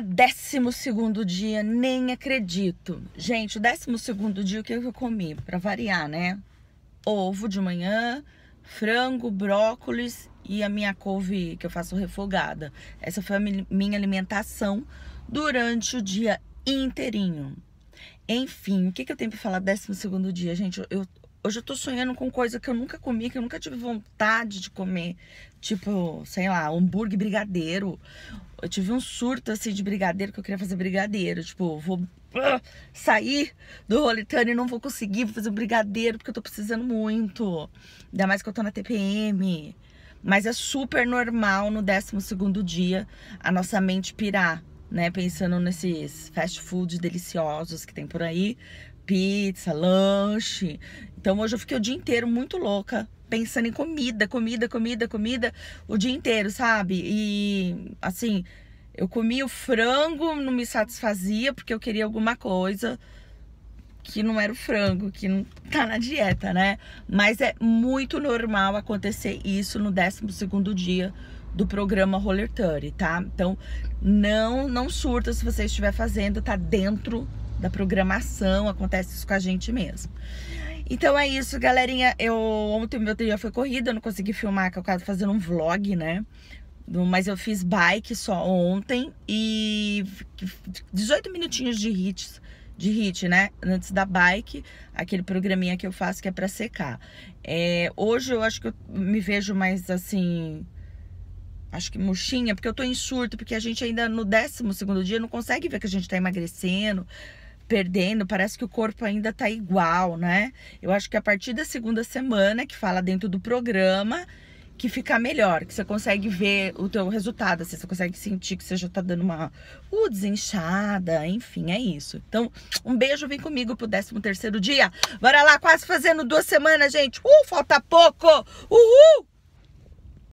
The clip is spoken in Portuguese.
minha 12 dia, nem acredito. Gente, o 12 dia, o que eu comi? Pra variar, né? Ovo de manhã, frango, brócolis e a minha couve que eu faço refogada. Essa foi a minha alimentação durante o dia inteirinho. Enfim, o que, que eu tenho pra falar décimo 12 dia, gente? Eu, Hoje eu tô sonhando com coisa que eu nunca comi, que eu nunca tive vontade de comer. Tipo, sei lá, hambúrguer brigadeiro. Eu tive um surto assim de brigadeiro que eu queria fazer brigadeiro. Tipo, vou ah, sair do roletano e não vou conseguir, fazer um brigadeiro porque eu tô precisando muito. Ainda mais que eu tô na TPM. Mas é super normal no 12 segundo dia a nossa mente pirar né? Pensando nesses fast foods deliciosos que tem por aí, pizza, lanche. Então hoje eu fiquei o dia inteiro muito louca, pensando em comida, comida, comida, comida, o dia inteiro, sabe? E assim, eu comi o frango, não me satisfazia porque eu queria alguma coisa que não era o frango, que não tá na dieta, né? Mas é muito normal acontecer isso no 12 dia do programa Roller 30, tá? Então, não não surta se você estiver fazendo, tá dentro da programação, acontece isso com a gente mesmo. Então é isso, galerinha. Eu ontem meu dia foi corrida, eu não consegui filmar, que eu quase fazendo um vlog, né? Mas eu fiz bike só ontem e 18 minutinhos de hits de HIT, né? Antes da bike, aquele programinha que eu faço que é para secar. É, hoje eu acho que eu me vejo mais assim, acho que murchinha, porque eu tô em surto, porque a gente ainda no 12 segundo dia não consegue ver que a gente tá emagrecendo perdendo, parece que o corpo ainda tá igual, né? Eu acho que a partir da segunda semana, que fala dentro do programa, que fica melhor, que você consegue ver o teu resultado, assim, você consegue sentir que você já tá dando uma uh, desinchada, enfim, é isso. Então, um beijo, vem comigo pro 13 terceiro dia. Bora lá, quase fazendo duas semanas, gente. Uh, falta pouco! Uhul!